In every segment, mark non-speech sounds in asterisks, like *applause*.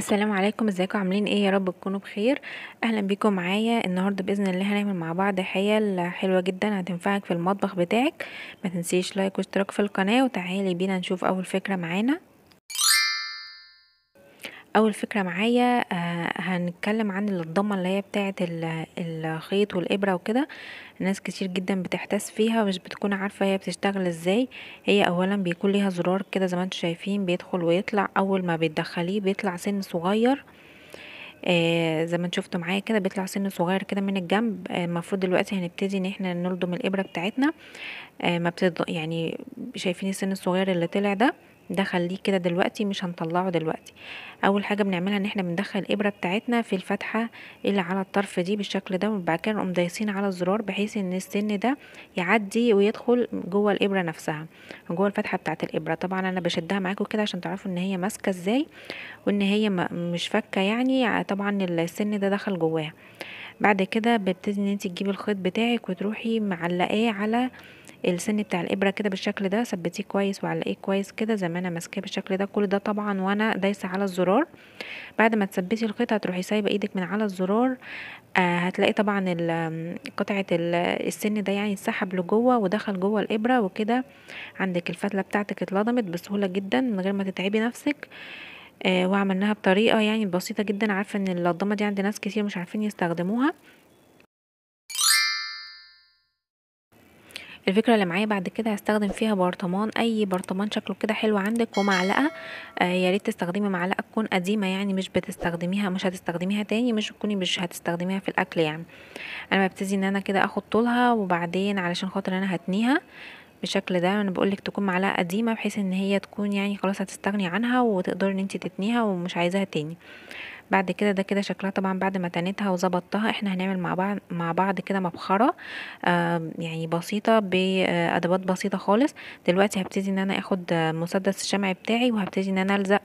السلام عليكم ازيكم عاملين ايه يا رب تكونوا بخير اهلا بيكم معايا النهارده باذن الله هنعمل مع بعض حيل حلوه جدا هتنفعك في المطبخ بتاعك ما تنسيش لايك واشتراك في القناه وتعالي بينا نشوف اول فكره معانا اول فكرة معايا آه، هنتكلم عن الضمة اللي هي بتاعة الخيط والابرة وكده ناس كتير جدا بتحتاس فيها ومش بتكون عارفة هي بتشتغل ازاي هي اولا بيكون ليها زرار كده زي ما انتم شايفين بيدخل ويطلع اول ما بتدخليه بيطلع سن صغير آه زي ما شفتوا معايا كده بيطلع سن صغير كده من الجنب آه، المفروض آه دلوقتي هنبتدي ان احنا نلضم الابره بتاعتنا آه ما بتض... يعني شايفين السن الصغير اللي طلع ده ده خليه كده دلوقتي مش هنطلعه دلوقتي اول حاجه بنعملها ان احنا بندخل الابره بتاعتنا في الفتحه اللي على الطرف دي بالشكل ده وبعد كده نقوم دايسين على الزرار بحيث ان السن ده يعدي ويدخل جوه الابره نفسها جوه الفتحه بتاعه الابره طبعا انا بشدها معاكم كده عشان تعرفوا ان هي ماسكه ازاي وان هي مش فكه يعني طبعا السن ده دخل جواها بعد كده بتبتدي ان انت تجيبي الخيط بتاعك وتروحي معلقاه على السن بتاع الابره كده بالشكل ده ثبتيه كويس وعلقيه كويس كده زي ما انا ماسكاه بالشكل ده كل ده طبعا وانا دايسه على الزرار بعد ما تثبتي الخيط هتروحي سايبه ايدك من على الزرار آه هتلاقي طبعا قطعه السن ده يعني اتسحب لجوه ودخل جوه الابره وكده عندك الفتله بتاعتك اتلضمت بسهوله جدا من غير ما تتعبي نفسك آه وعملناها بطريقه يعني بسيطه جدا عارفه ان اللضمه دي عند ناس كتير مش عارفين يستخدموها الفكرة اللي معايا بعد كده هستخدم فيها برطمان اي برطمان شكله كده حلو عندك ومعلقة آه ياريت تستخدمي معلقة تكون قديمة يعني مش بتستخدميها مش هتستخدميها تاني مش تكوني مش هتستخدميها في الاكل يعني انا ببتدي ان انا كده اخد طولها وبعدين علشان خاطر انا هتنيها بالشكل ده انا بقولك تكون معلقه قديمه بحيث ان هي تكون يعني خلاص هتستغني عنها وتقدري ان انت تتنيها ومش عايزاها تاني بعد كده ده كده شكلها طبعا بعد ما تنتها وظبطتها احنا هنعمل مع بعض مع بعض كده مبخره يعني بسيطه بادوات آه، بسيطه خالص دلوقتي هبتدي ان انا اخد مسدس الشمع بتاعي وهبتدي ان انا الزق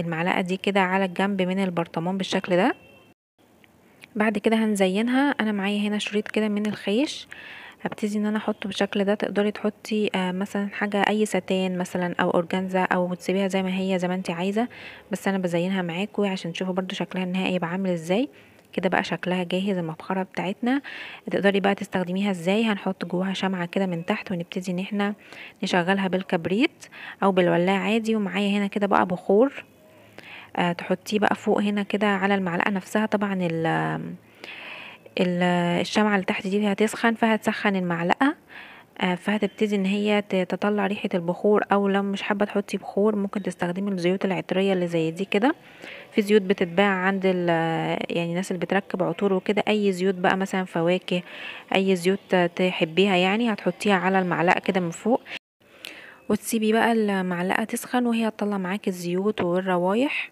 المعلقه دي كده على الجنب من البرطمان بالشكل ده بعد كده هنزينها انا معايا هنا شريط كده من الخيش هبتدي ان انا احطه بالشكل ده تقدري تحطي آه، مثلا حاجه اي ستان مثلا او اورجانزا او تسيبيها زي ما هي زي ما انت عايزه بس انا بزينها معاكوا عشان تشوفوا برده شكلها النهائي يبقى عامل ازاي كده بقى شكلها جاهز المبخرة بتاعتنا تقدري بقى تستخدميها ازاي هنحط جواها شمعة كده من تحت ونبتدي ان احنا نشغلها بالكبريت او بالولاعة عادي ومعايا هنا كده بقى بخور آه تحطيه بقى فوق هنا كده على المعلقة نفسها طبعا الشمعة اللي تحت دي هتسخن فهتسخن المعلقة آه، فهتبتدي ان هي تطلع ريحة البخور او لو مش حابة تحطي بخور ممكن تستخدمي الزيوت العطرية اللي زي دي كده في زيوت بتتباع عند يعني الناس اللي بتركب عطور وكده اي زيوت بقى مثلا فواكه اي زيوت تحبيها يعني هتحطيها على المعلقة كده من فوق وتسيبي بقى المعلقة تسخن وهي تطلع معاكي الزيوت والروايح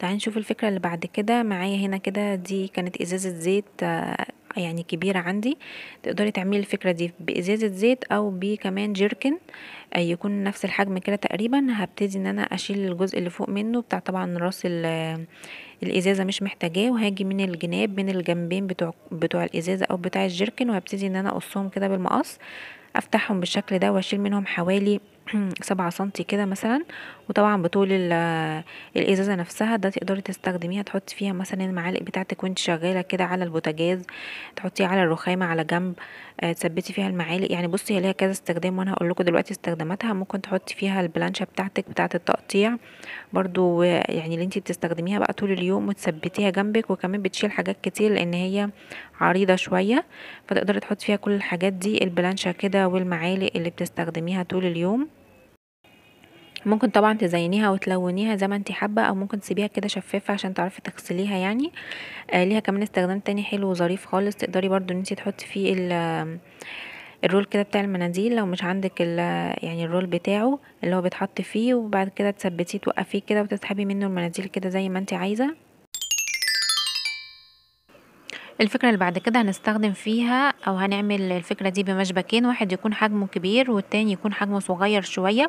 تعالي نشوف الفكرة اللي بعد كده معايا هنا كده دي كانت ازازة زيت آه، يعني كبيرة عندي تقدري تعملي الفكرة دي بازازة زيت او بكمان جيركن آه، يكون نفس الحجم كده تقريبا هبتدي ان انا اشيل الجزء اللي فوق منه بتاع طبعا راس الازازة مش محتاجاه وهاجي من الجناب من الجنبين بتوع بتوع الازازة او بتاع الجيركن وهبتدي ان انا اقصهم كده بالمقص افتحهم بالشكل ده واشيل منهم حوالي *clears throat* سبعة سنتي كده مثلا وطبعا بطول آه، الازازة نفسها ده تقدري تستخدميها تحطي فيها مثلا المعالق بتاعتك وانت شغالة كده على البوتاجاز تحطيها على الرخامة على جنب آه، تثبتي فيها المعالق يعني بصي هي ليها كذا استخدام وانا هقول لكم دلوقتي استخداماتها ممكن تحطي فيها البلانشة بتاعتك بتاعة التقطيع برضو يعني اللي انت بتستخدميها بقى طول اليوم وتثبتيها جنبك وكمان بتشيل حاجات كتير لان هي عريضة شوية فتقدري تحطي فيها كل الحاجات دي البلانشة كده والمعالق اللي بتستخدميها طول اليوم ممكن طبعا تزينيها وتلونيها زي ما انت حابه او ممكن تسيبيها كده شفافه عشان تعرفي تغسليها يعني آه ليها كمان استخدام تاني حلو وظريف خالص تقدري برضو ان انت تحطي فيه ال الرول كده بتاع المناديل لو مش عندك ال يعني الرول بتاعه اللي هو بيتحط فيه وبعد كده تثبتيه توقفيه كده وتسحبي منه المناديل كده زي ما انت عايزه الفكرة اللي بعد كده هنستخدم فيها او هنعمل الفكرة دي بمشبكين واحد يكون حجمه كبير والتاني يكون حجمه صغير شوية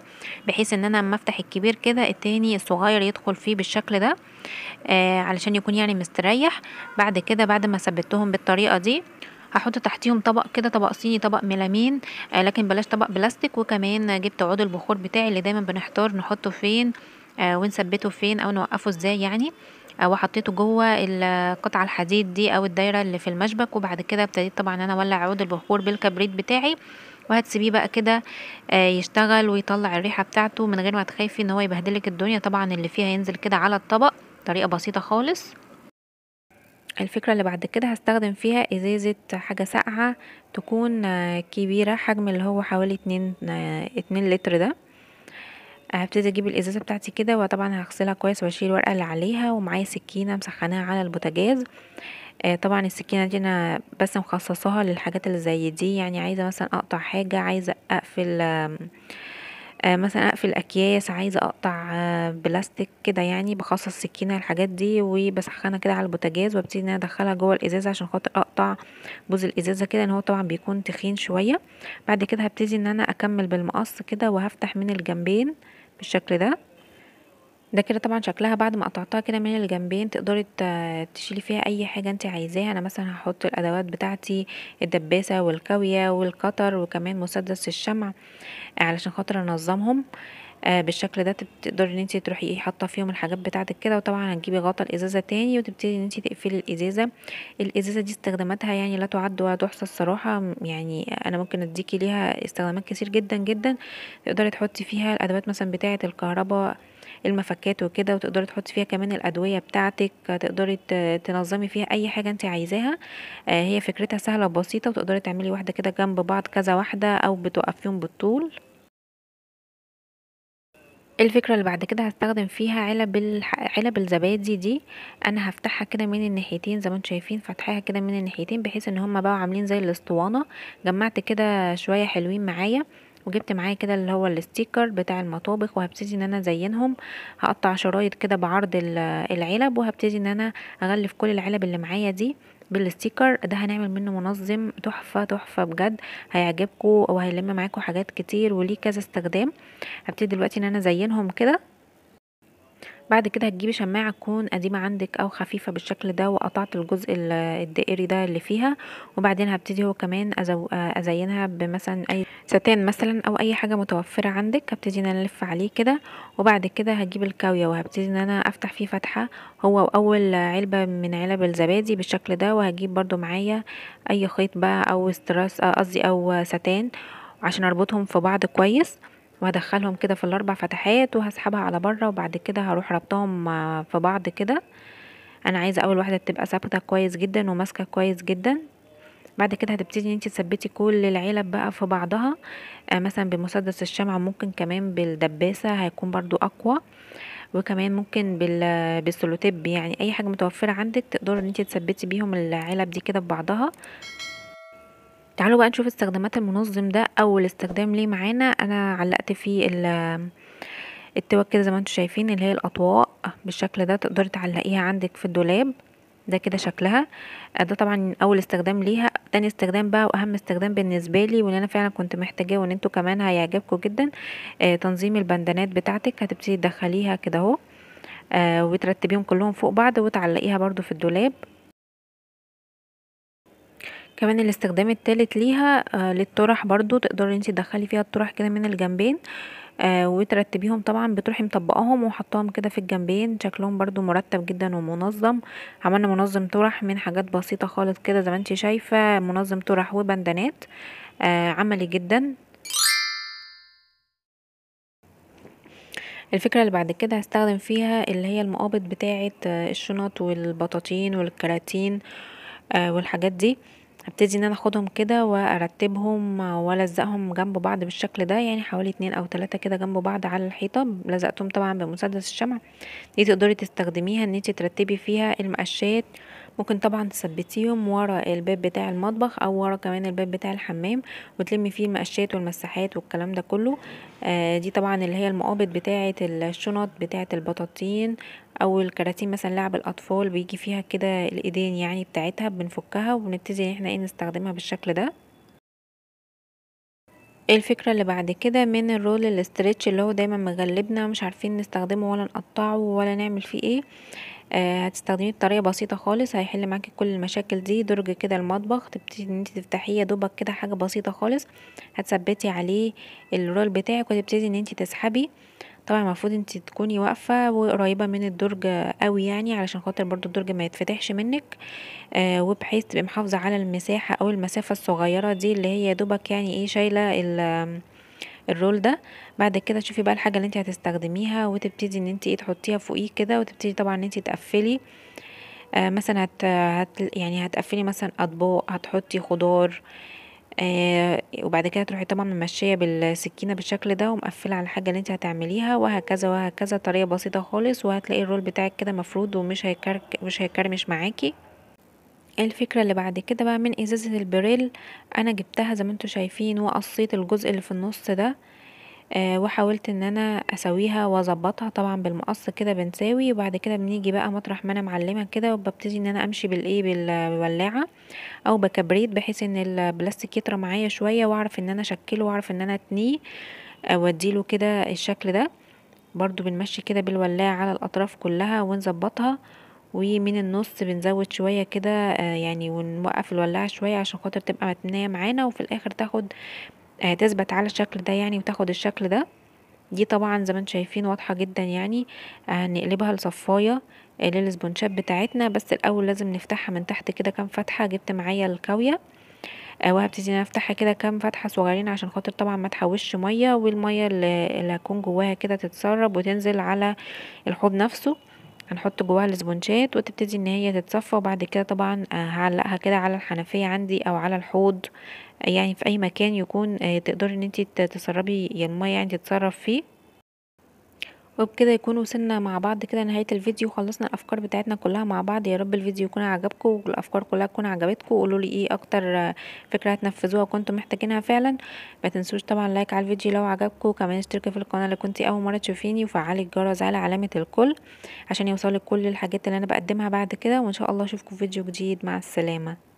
بحيث ان انا اما افتح الكبير كده التاني الصغير يدخل فيه بالشكل ده آه علشان يكون يعني مستريح بعد كده بعد ما ثبتهم بالطريقة دي هحط تحتيهم طبق كده طبق صيني طبق ميلامين آه لكن بلاش طبق بلاستيك وكمان جبت عود البخور بتاعي اللي دايما بنحتار نحطه فين آه ونثبته فين او نوقفه ازاي يعني حطيته جوه القطعة الحديد دي او الدايرة اللي في المشبك وبعد كده ابتديت طبعا انا اولع عود البخور بالكبريت بتاعي وهتسيبيه بقى كده آه، يشتغل ويطلع الريحة بتاعته من غير ما تخافي ان هو يبهدلك الدنيا طبعا اللي فيها ينزل كده على الطبق طريقة بسيطة خالص الفكرة اللي بعد كده هستخدم فيها ازازة حاجة ساقعة تكون آه، كبيرة حجم اللي هو حوالي اتنين, آه، اتنين لتر ده هبتدي اجيب الازازه بتاعتي كده وطبعا هغسلها كويس واشيل الورقه اللي عليها ومعايا سكينه مسخناها على البوتاجاز آه، طبعا السكينه دي انا بس مخصصاها للحاجات اللي زي دي يعني عايزه مثلا اقطع حاجه عايزه اقفل آه، آه، مثلا اقفل اكياس عايزه اقطع بلاستيك كده يعني بخصص سكينه الحاجات دي وبسخنها كده على البوتاجاز وابتدي ان انا ادخلها جوه الازازه عشان خاطر اقطع بوز الازازه كده ان هو طبعا بيكون تخين شويه بعد كده هبتدي ان انا اكمل بالمقص كده وهفتح من الجنبين بالشكل ده ده كده طبعا شكلها بعد ما قطعتها كده من الجنبين تقدري تشيلي فيها اي حاجة انت عايزاها انا مثلا هحط الادوات بتاعتي الدباسة والكاوية والقطر وكمان مسدس الشمع علشان خاطر انظمهم آه بالشكل ده تقدري ان انت تروحي ايه حاطه فيهم الحاجات بتاعتك كده وطبعا هتجيبي غطا الازازه تاني وتبتدي ان انت تقفلي الازازه الازازه دي استخداماتها يعني لا تعد ولا تحصى الصراحه يعني انا ممكن اديكي ليها استخدامات كتير جدا جدا تقدري تحطي فيها الادوات مثلا بتاعه الكهرباء المفكات وكده وتقدري تحطي فيها كمان الادويه بتاعتك تقدري تنظمي فيها اي حاجه انت عايزاها آه هي فكرتها سهله وبسيطه وتقدري تعملي واحده كده جنب بعض كذا واحده او بتوقفيهم بالطول الفكرة اللي بعد كده هستخدم فيها علب علب الزبادي دي انا هفتحها كده من الناحيتين زي ما انتم شايفين فتحها كده من الناحيتين بحيث ان هما بقوا عاملين زي الاسطوانة جمعت كده شوية حلوين معايا وجبت معايا كده اللي هو الستيكر بتاع المطابخ وهبتدي ان انا ازينهم هقطع شرايط كده بعرض العلب وهبتدي ان انا اغلف كل العلب اللي معايا دي بالستيكر ده هنعمل منه منظم تحفه تحفه بجد هيعجبكم وهيلم معاكم حاجات كتير وليه كذا استخدام هبتدي دلوقتي ان انا زينهم كده بعد كده هتجيبي شماعة تكون قديمة عندك او خفيفة بالشكل ده وقطعت الجزء الدائري ده اللي فيها وبعدين هبتدي هو كمان أزو... آه، ازينها بمثلا اي ستان مثلا او اي حاجة متوفرة عندك هبتدي ان انا الف عليه كده وبعد كده هجيب الكاوية وهبتدي ان انا افتح فيه فتحة هو اول علبة من علب الزبادي بالشكل ده وهجيب برضو معايا اي خيط بقى او استراس آه، قصدي او ستان عشان اربطهم في بعض كويس وهدخلهم كده في الاربع فتحات وهسحبها على بره وبعد كده هروح ربطهم آه، في بعض كده انا عايزه اول واحده تبقى ثابته كويس جدا وماسكه كويس جدا بعد كده هتبتدي ان انت تثبتي كل العلب بقى في بعضها آه مثلا بمسدس الشمع ممكن كمان بالدباسه هيكون برضو اقوى وكمان ممكن بالسلوتيب يعني اي حاجه متوفره عندك تقدري ان انت تثبتي بيهم العلب دي كده في بعضها تعالوا بقى نشوف استخدامات المنظم ده اول استخدام ليه معانا انا علقت فيه التوك كده زي ما انتم شايفين اللي هي الاطواق بالشكل ده تقدري تعلقيها عندك في الدولاب ده كده شكلها ده طبعا اول استخدام ليها تاني استخدام بقى واهم استخدام بالنسبه لي وان انا فعلا كنت محتاجاه وان انتم كمان هيعجبكم جدا آه تنظيم البندانات بتاعتك هتبتدي تدخليها كده اهو آه، وترتبيهم كلهم فوق بعض وتعلقيها برده في الدولاب كمان الاستخدام التالت ليها آه، للطرح برضو تقدري انت تدخلي فيها الطرح كده من الجنبين آه، وترتبيهم طبعا بتروحي مطبقاهم وحطاهم كده في الجنبين شكلهم برضو مرتب جدا ومنظم عملنا منظم طرح من حاجات بسيطة خالص كده زي ما انتي شايفة منظم طرح وبندانات آه، عملي جدا الفكرة اللي بعد كده هستخدم فيها اللي هي المقابض بتاعة الشنط والبطاطين والكراتين والحاجات دي هبتدي ان انا اخدهم كده وارتبهم والزقهم جنب بعض بالشكل ده يعني حوالي اتنين او تلاتة كده جنب بعض على الحيطة لزقتهم طبعا بمسدس الشمع دي تقدري تستخدميها ان انتي ترتبي فيها المقشات ممكن طبعا تثبتيهم ورا الباب بتاع المطبخ او ورا كمان الباب بتاع الحمام وتلمي فيه المقشات والمساحات والكلام ده كله آه، دي طبعا اللي هي المقابض بتاعه الشنط بتاعه البطاطين او الكراتين مثلا لعب الاطفال بيجي فيها كده الايدين يعني بتاعتها بنفكها وبنبتدي ان احنا ايه نستخدمها بالشكل ده إيه الفكرة اللي بعد كده من الرول الاسترتش اللي هو دايما مغلبنا مش عارفين نستخدمه ولا نقطعه ولا نعمل فيه ايه آه، هتستخدميه بطريقه بسيطه خالص هيحل معاكي كل المشاكل دي درج كده المطبخ تبتدي ان انت تفتحيه دوبك كده حاجه بسيطه خالص هتثبتي عليه الرول بتاعك وتبتدي ان انت تسحبي طبعا المفروض انت تكوني واقفه وقريبه من الدرج قوي يعني علشان خاطر برضو الدرج ما يتفتحش منك آه وبحيث تبقي محافظه على المساحه او المسافه الصغيره دي اللي هي دوبك يعني ايه شايله الرول ده بعد كده تشوفي بقى الحاجه اللي انت هتستخدميها وتبتدي ان انت ايه تحطيها فوقيه كده وتبتدي طبعا ان انت تقفلي آه مثلا هت, يعني هتقفلي مثلا اطباق هتحطي خضار آه وبعد كده تروحي طبعا ممشيه بالسكينه بالشكل ده ومقفله على الحاجه اللي انت هتعمليها وهكذا وهكذا طريقه بسيطه خالص وهتلاقي الرول بتاعك كده مفرود ومش هيكرك مش هيكرمش معاكي ايه الفكرة اللي بعد كده بقى من ازازة البريل انا جبتها زي ما انتم شايفين وقصيت الجزء اللي في النص ده آه، وحاولت ان انا اسويها واظبطها طبعا بالمقص كده بنساوي وبعد كده بنيجي بقى مطرح ما انا معلمه كده وببتدي ان انا امشي بالايه بالولاعه او بكبريت بحيث ان البلاستيك يطرى معايا شويه واعرف ان انا اشكله واعرف ان انا اتنيه آه، واديله كده الشكل ده برضو بنمشي كده بالولاعه على الاطراف كلها ونظبطها ومن النص بنزود شوية كده آه، يعني ونوقف الولاعة شوية عشان خاطر تبقى متنية معانا وفي الاخر تاخد آه، تثبت على الشكل ده يعني وتاخد الشكل ده دي طبعا زي ما انتم شايفين واضحة جدا يعني آه، هنقلبها لصفاية للسبونشات بتاعتنا بس الاول لازم نفتحها من تحت كده كام فتحة جبت معايا الكاوية وهبتدي انا افتحها كده كام فتحه صغيرين عشان خاطر طبعا ما تحوش ميه والميه اللي هتكون جواها كده تتسرب وتنزل على الحوض نفسه هنحط جواها الاسبونجات وتبتدي ان هي تتصفى وبعد كده طبعا آه، هعلقها كده على الحنفية عندي او على الحوض يعني في اي مكان يكون آه، تقدري ان انت تسربي يعني المية يعني تتصرف فيه وبكده يكون وصلنا مع بعض كده نهايه الفيديو خلصنا الافكار بتاعتنا كلها مع بعض يا رب الفيديو يكون عجبكم والافكار كلها تكون عجبتكم قولوا لي ايه اكتر آه، فكره هتنفذوها كنتم محتاجينها فعلا ما تنسوش طبعا لايك على الفيديو لو عجبكم وكمان اشتركوا في القناه لو كنت اول مره تشوفيني وفعلي الجرس على علامه الكل عشان يوصلك كل الحاجات اللي انا بقدمها بعد كده وان شاء الله اشوفكم في فيديو جديد مع السلامه